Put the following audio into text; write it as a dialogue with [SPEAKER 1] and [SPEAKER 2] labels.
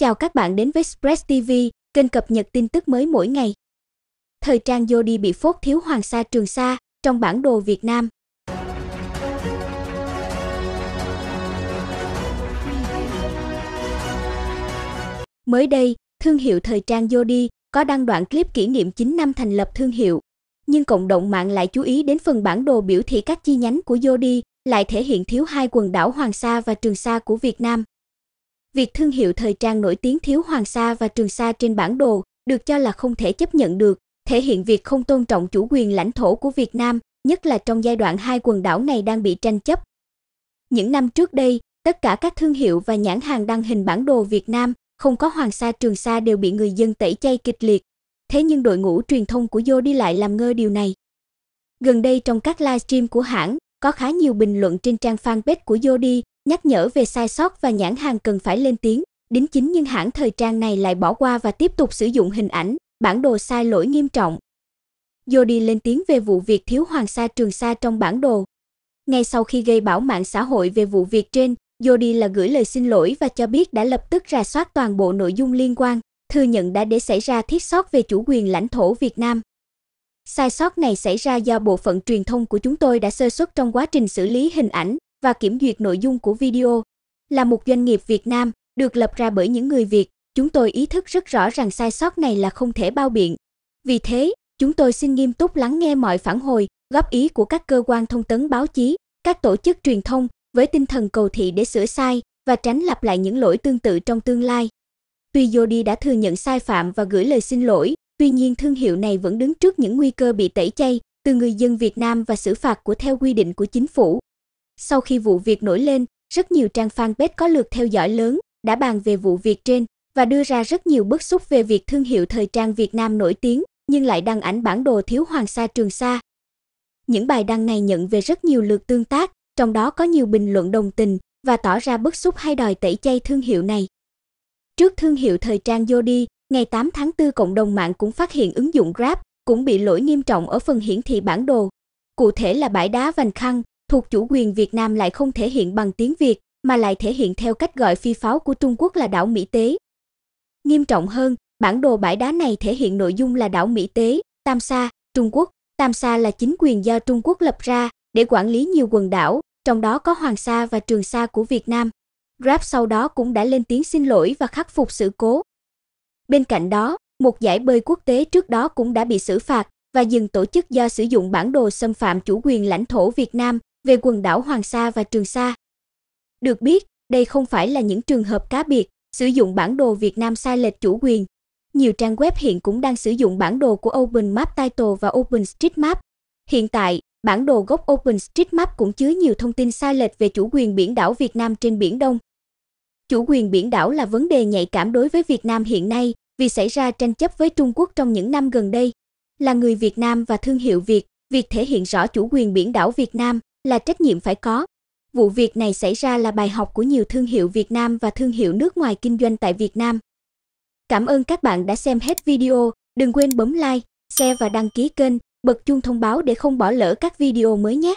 [SPEAKER 1] Chào các bạn đến với Express TV, kênh cập nhật tin tức mới mỗi ngày. Thời trang Jody bị phốt thiếu Hoàng Sa Trường Sa trong bản đồ Việt Nam. Mới đây, thương hiệu thời trang Yodi có đăng đoạn clip kỷ niệm 9 năm thành lập thương hiệu. Nhưng cộng đồng mạng lại chú ý đến phần bản đồ biểu thị các chi nhánh của Yodi lại thể hiện thiếu hai quần đảo Hoàng Sa và Trường Sa của Việt Nam. Việc thương hiệu thời trang nổi tiếng thiếu Hoàng Sa và Trường Sa trên bản đồ được cho là không thể chấp nhận được, thể hiện việc không tôn trọng chủ quyền lãnh thổ của Việt Nam, nhất là trong giai đoạn hai quần đảo này đang bị tranh chấp. Những năm trước đây, tất cả các thương hiệu và nhãn hàng đăng hình bản đồ Việt Nam, không có Hoàng Sa Trường Sa đều bị người dân tẩy chay kịch liệt. Thế nhưng đội ngũ truyền thông của Yo đi lại làm ngơ điều này. Gần đây trong các livestream của hãng, có khá nhiều bình luận trên trang fanpage của Yo nhắc nhở về sai sót và nhãn hàng cần phải lên tiếng, đính chính nhưng hãng thời trang này lại bỏ qua và tiếp tục sử dụng hình ảnh, bản đồ sai lỗi nghiêm trọng. Jody lên tiếng về vụ việc thiếu Hoàng Sa Trường Sa trong bản đồ. Ngay sau khi gây bão mạng xã hội về vụ việc trên, Jody là gửi lời xin lỗi và cho biết đã lập tức rà soát toàn bộ nội dung liên quan, thừa nhận đã để xảy ra thiết sót về chủ quyền lãnh thổ Việt Nam. Sai sót này xảy ra do bộ phận truyền thông của chúng tôi đã sơ suất trong quá trình xử lý hình ảnh, và kiểm duyệt nội dung của video. Là một doanh nghiệp Việt Nam được lập ra bởi những người Việt, chúng tôi ý thức rất rõ rằng sai sót này là không thể bao biện. Vì thế, chúng tôi xin nghiêm túc lắng nghe mọi phản hồi, góp ý của các cơ quan thông tấn báo chí, các tổ chức truyền thông với tinh thần cầu thị để sửa sai và tránh lặp lại những lỗi tương tự trong tương lai. Tuy Jody đã thừa nhận sai phạm và gửi lời xin lỗi, tuy nhiên thương hiệu này vẫn đứng trước những nguy cơ bị tẩy chay từ người dân Việt Nam và xử phạt của theo quy định của chính phủ. Sau khi vụ việc nổi lên, rất nhiều trang fanpage có lượt theo dõi lớn đã bàn về vụ việc trên và đưa ra rất nhiều bức xúc về việc thương hiệu thời trang Việt Nam nổi tiếng nhưng lại đăng ảnh bản đồ thiếu Hoàng Sa Trường Sa. Những bài đăng này nhận về rất nhiều lượt tương tác, trong đó có nhiều bình luận đồng tình và tỏ ra bức xúc hay đòi tẩy chay thương hiệu này. Trước thương hiệu thời trang Jody, ngày 8 tháng 4 cộng đồng mạng cũng phát hiện ứng dụng Grab cũng bị lỗi nghiêm trọng ở phần hiển thị bản đồ. Cụ thể là bãi đá Vành Khăn, thuộc chủ quyền Việt Nam lại không thể hiện bằng tiếng Việt, mà lại thể hiện theo cách gọi phi pháo của Trung Quốc là đảo Mỹ Tế. Nghiêm trọng hơn, bản đồ bãi đá này thể hiện nội dung là đảo Mỹ Tế, Tam Sa, Trung Quốc. Tam Sa là chính quyền do Trung Quốc lập ra để quản lý nhiều quần đảo, trong đó có Hoàng Sa và Trường Sa của Việt Nam. Grab sau đó cũng đã lên tiếng xin lỗi và khắc phục sự cố. Bên cạnh đó, một giải bơi quốc tế trước đó cũng đã bị xử phạt và dừng tổ chức do sử dụng bản đồ xâm phạm chủ quyền lãnh thổ Việt Nam về quần đảo Hoàng Sa và Trường Sa. Được biết, đây không phải là những trường hợp cá biệt sử dụng bản đồ Việt Nam sai lệch chủ quyền. Nhiều trang web hiện cũng đang sử dụng bản đồ của Open Map Title và Open Street Map. Hiện tại, bản đồ gốc Open Street Map cũng chứa nhiều thông tin sai lệch về chủ quyền biển đảo Việt Nam trên biển Đông. Chủ quyền biển đảo là vấn đề nhạy cảm đối với Việt Nam hiện nay vì xảy ra tranh chấp với Trung Quốc trong những năm gần đây. Là người Việt Nam và thương hiệu Việt, việc thể hiện rõ chủ quyền biển đảo Việt Nam là trách nhiệm phải có. Vụ việc này xảy ra là bài học của nhiều thương hiệu Việt Nam và thương hiệu nước ngoài kinh doanh tại Việt Nam. Cảm ơn các bạn đã xem hết video, đừng quên bấm like, share và đăng ký kênh, bật chuông thông báo để không bỏ lỡ các video mới nhé.